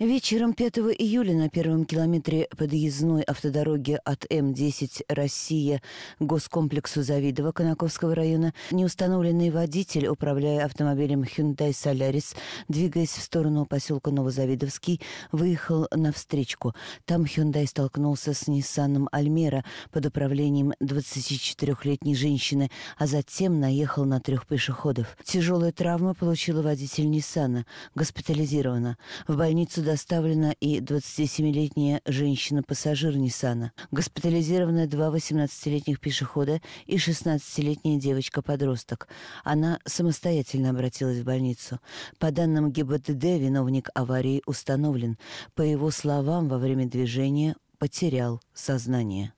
Вечером 5 июля на первом километре подъездной автодороги от М-10 «Россия» госкомплексу Завидово Конаковского района неустановленный водитель, управляя автомобилем Hyundai Solaris, двигаясь в сторону поселка Новозавидовский, выехал на встречку. Там Hyundai столкнулся с Nissan Альмера под управлением 24-летней женщины, а затем наехал на трех пешеходов. Тяжелая травма получила водитель Ниссана, госпитализирована. В больницу доставлена и 27-летняя женщина-пассажир Ниссана, госпитализированы два 18-летних пешехода и 16-летняя девочка-подросток. Она самостоятельно обратилась в больницу. По данным ГИБДД, виновник аварии установлен. По его словам, во время движения потерял сознание.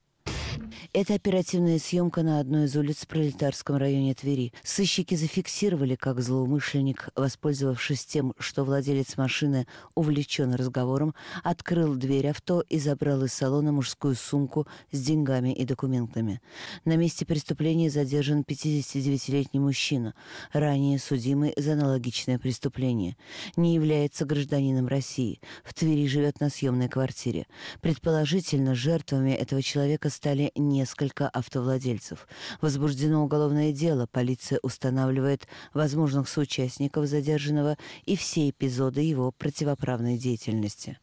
Это оперативная съемка на одной из улиц в пролетарском районе Твери. Сыщики зафиксировали, как злоумышленник, воспользовавшись тем, что владелец машины увлечен разговором, открыл дверь авто и забрал из салона мужскую сумку с деньгами и документами. На месте преступления задержан 59-летний мужчина, ранее судимый за аналогичное преступление. Не является гражданином России. В Твери живет на съемной квартире. Предположительно, жертвами этого человека стали не несколько автовладельцев. Возбуждено уголовное дело, полиция устанавливает возможных соучастников задержанного и все эпизоды его противоправной деятельности.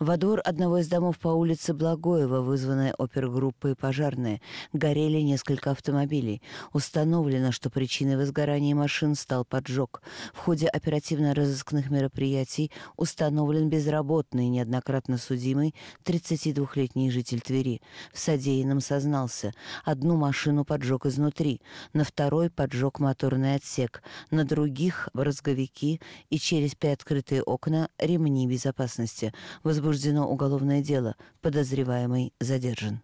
Во двор одного из домов по улице Благоева, вызванная опергруппой «Пожарные», горели несколько автомобилей. Установлено, что причиной возгорания машин стал поджог. В ходе оперативно-розыскных мероприятий установлен безработный, неоднократно судимый, 32-летний житель Твери. В содеянном сознался. Одну машину поджег изнутри, на второй поджег моторный отсек, на других — брызговики и через приоткрытые окна ремни безопасности. Возбуждение возбуждено уголовное дело, подозреваемый задержан.